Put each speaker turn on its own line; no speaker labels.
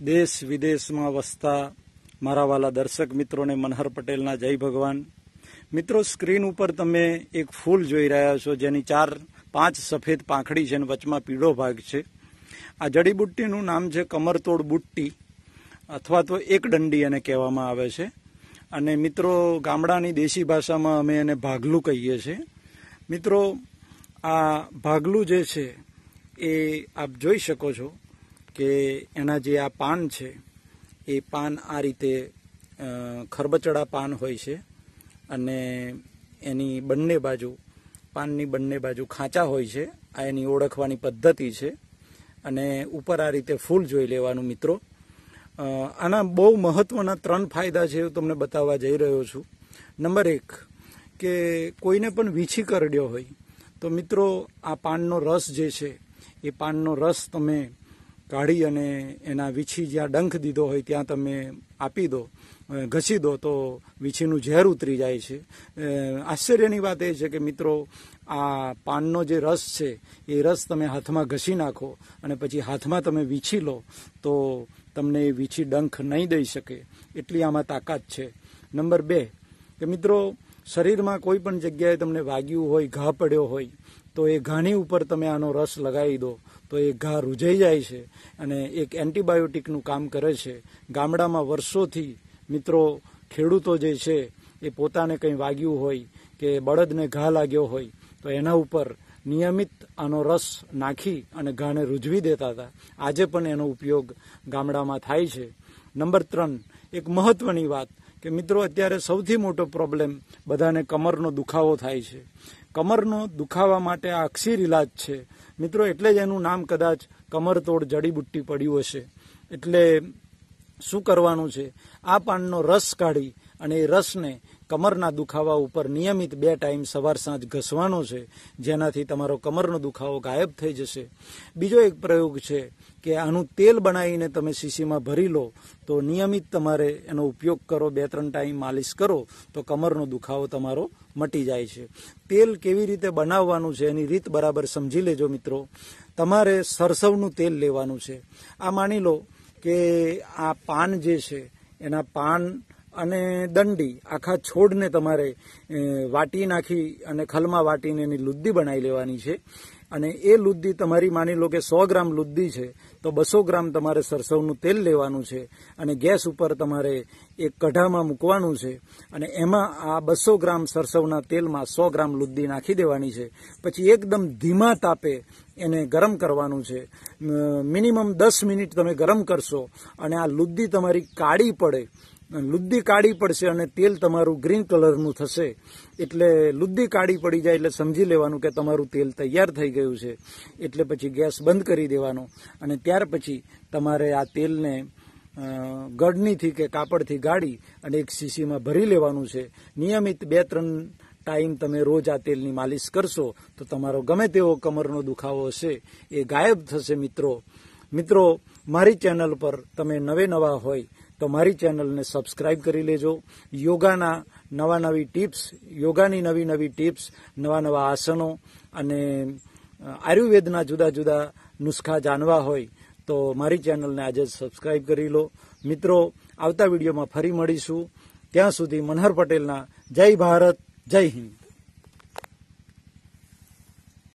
દેશ વિદેશમાં વસતા મારા વાલા દર્શક મિત્રોને મનહર પટેલના જય ભગવાન મિત્રો સ્ક્રીન ઉપર તમે એક ફૂલ જોઈ રહ્યા છો જેની ચાર પાંચ સફેદ પાંખડી છે અને વચમાં પીળો ભાગ છે આ જડીબુટ્ટીનું નામ છે કમરતોડ બુટ્ટી અથવા તો એક દંડી એને કહેવામાં આવે છે અને મિત્રો ગામડાની દેશી ભાષામાં અમે એને ભાગલું કહીએ છીએ મિત્રો આ ભાગલું જે છે એ આપ જોઈ શકો છો કે એના જે આ પાન છે એ પાન આ રીતે ખરબચડા પાન હોય છે અને એની બંને બાજુ પાનની બંને બાજુ ખાંચા હોય છે આ એની ઓળખવાની પદ્ધતિ છે અને ઉપર આ રીતે ફૂલ જોઈ લેવાનું મિત્રો આના બહુ મહત્વના ત્રણ ફાયદા છે હું તમને બતાવવા જઈ રહ્યો છું નંબર એક કે કોઈને પણ વીછી કરડ્યો હોય તો મિત્રો આ પાનનો રસ જે છે એ પાનનો રસ તમે કાઢી અને એના વીછી જ્યાં ડંખ દીધો હોય ત્યાં તમે આપી દો ઘસી દો તો વીછીનું ઝેર ઉતરી જાય છે આશ્ચર્યની વાત એ છે કે મિત્રો આ પાનનો જે રસ છે એ રસ તમે હાથમાં ઘસી નાખો અને પછી હાથમાં તમે વીછી લો તો તમને એ વીછી ડંખ નહીં દઈ શકે એટલી આમાં તાકાત છે નંબર બે કે મિત્રો શરીરમાં કોઈ પણ જગ્યાએ તમને વાગ્યું હોય ઘા પડ્યો હોય તો એ ઘાની ઉપર તમે આનો રસ લગાવી દો તો એ ઘા રૂજાઈ જાય છે અને એક એન્ટીબાયોટિકનું કામ કરે છે ગામડામાં વર્ષોથી મિત્રો ખેડૂતો જે છે એ પોતાને કંઈ વાગ્યું હોય કે બળદને ઘા લાગ્યો હોય તો એના ઉપર નિયમિત આનો રસ નાખી અને ઘાને રૂજવી દેતા હતા આજે પણ એનો ઉપયોગ ગામડામાં થાય છે નંબર ત્રણ એક મહત્વની વાત કે મિત્રો અત્યારે સૌથી મોટો પ્રોબ્લેમ બધાને કમરનો દુખાવો થાય છે કમરનો દુખાવા માટે આ અક્ષીર ઇલાજ છે મિત્રો એટલે જ એનું નામ કદાચ કમર તોડ જડીબુટ્ટી પડ્યું હશે એટલે શું કરવાનું છે આ પાનનો રસ કાઢી અને એ રસને કમરના દુખાવા ઉપર નિયમિત બે ટાઈમ સવાર સાંજ ઘસવાનો છે જેનાથી તમારો કમરનો દુખાવો ગાયબ થઈ જશે બીજો એક પ્રયોગ છે કે આનું તેલ બનાવીને તમે શીશીમાં ભરી લો તો નિયમિત તમારે એનો ઉપયોગ કરો બે ત્રણ ટાઈમ માલિશ કરો તો કમરનો દુખાવો તમારો મટી જાય છે તેલ કેવી રીતે બનાવવાનું છે એની રીત બરાબર સમજી લેજો મિત્રો તમારે સરસવનું તેલ લેવાનું છે આ માની લો કે આ પાન જે છે એના પાન અને દંડી આખા છોડને તમારે વાટી નાખી અને ખલમાં વાટીને એની લુદ્દી બનાવી લેવાની છે અને એ લુદ્દી તમારી માની લો કે સો ગ્રામ લુદ્દી છે તો બસો ગ્રામ તમારે સરસવનું તેલ લેવાનું છે અને ગેસ ઉપર તમારે એક કઢામાં મૂકવાનું છે અને એમાં આ બસો ગ્રામ સરસવના તેલમાં સો ગ્રામ લુદ્દી નાખી દેવાની છે પછી એકદમ ધીમા તાપે એને ગરમ કરવાનું છે મિનિમમ દસ મિનિટ તમે ગરમ કરશો અને આ લુદ્દી તમારી કાળી પડે લુદ્દી કાળી પડશે અને તેલ તમારું ગ્રીન કલરનું થશે એટલે લુદ્દી કાઢી પડી જાય એટલે સમજી લેવાનું કે તમારું તેલ તૈયાર થઈ ગયું છે એટલે પછી ગેસ બંધ કરી દેવાનો અને ત્યાર પછી તમારે આ તેલને ગઢનીથી કે કાપડથી ગાળી અને એક શીશીમાં ભરી લેવાનું છે નિયમિત બે ત્રણ ટાઈમ તમે રોજ આ તેલની માલિશ કરશો તો તમારો ગમે તેવો કમરનો દુખાવો હશે એ ગાયબ થશે મિત્રો મિત્રો મારી ચેનલ પર તમે નવે નવા હોય તો મારી ચેનલને સબસ્ક્રાઇબ કરી લેજો યોગાના નવા નવી ટિપ્સ યોગાની નવી નવી ટિપ્સ નવા નવા આસનો અને આયુર્વેદના જુદા જુદા નુસ્ખા જાણવા હોય તો મારી ચેનલને આજે સબસ્ક્રાઇબ કરી લો મિત્રો આવતા વિડીયોમાં ફરી મળીશું ત્યાં સુધી મનહર પટેલના જય ભારત જય હિન્દ